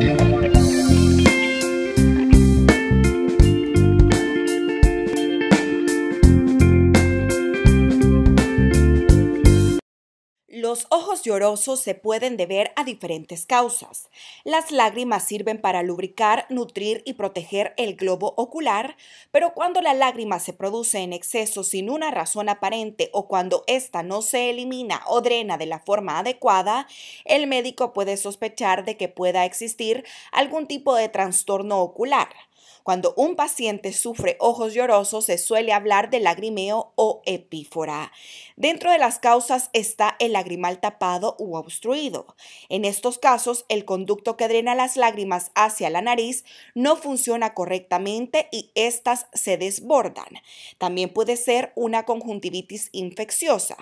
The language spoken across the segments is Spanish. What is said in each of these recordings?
Thank you. Los ojos llorosos se pueden deber a diferentes causas. Las lágrimas sirven para lubricar, nutrir y proteger el globo ocular, pero cuando la lágrima se produce en exceso sin una razón aparente o cuando ésta no se elimina o drena de la forma adecuada, el médico puede sospechar de que pueda existir algún tipo de trastorno ocular. Cuando un paciente sufre ojos llorosos, se suele hablar de lagrimeo o epífora. Dentro de las causas está el lagrimal tapado u obstruido. En estos casos, el conducto que drena las lágrimas hacia la nariz no funciona correctamente y éstas se desbordan. También puede ser una conjuntivitis infecciosa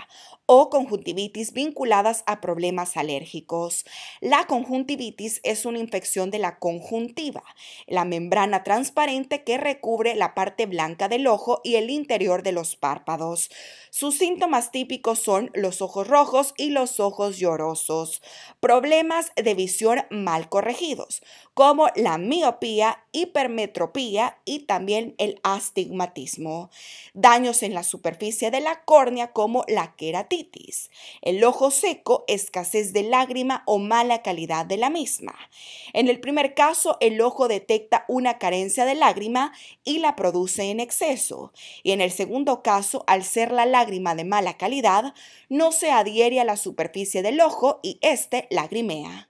o conjuntivitis vinculadas a problemas alérgicos. La conjuntivitis es una infección de la conjuntiva, la membrana transparente que recubre la parte blanca del ojo y el interior de los párpados. Sus síntomas típicos son los ojos rojos y los ojos llorosos, problemas de visión mal corregidos, como la miopía, hipermetropía y también el astigmatismo, daños en la superficie de la córnea como la queratitis, el ojo seco, escasez de lágrima o mala calidad de la misma. En el primer caso, el ojo detecta una carencia de lágrima y la produce en exceso. Y en el segundo caso, al ser la lágrima de mala calidad, no se adhiere a la superficie del ojo y éste lagrimea.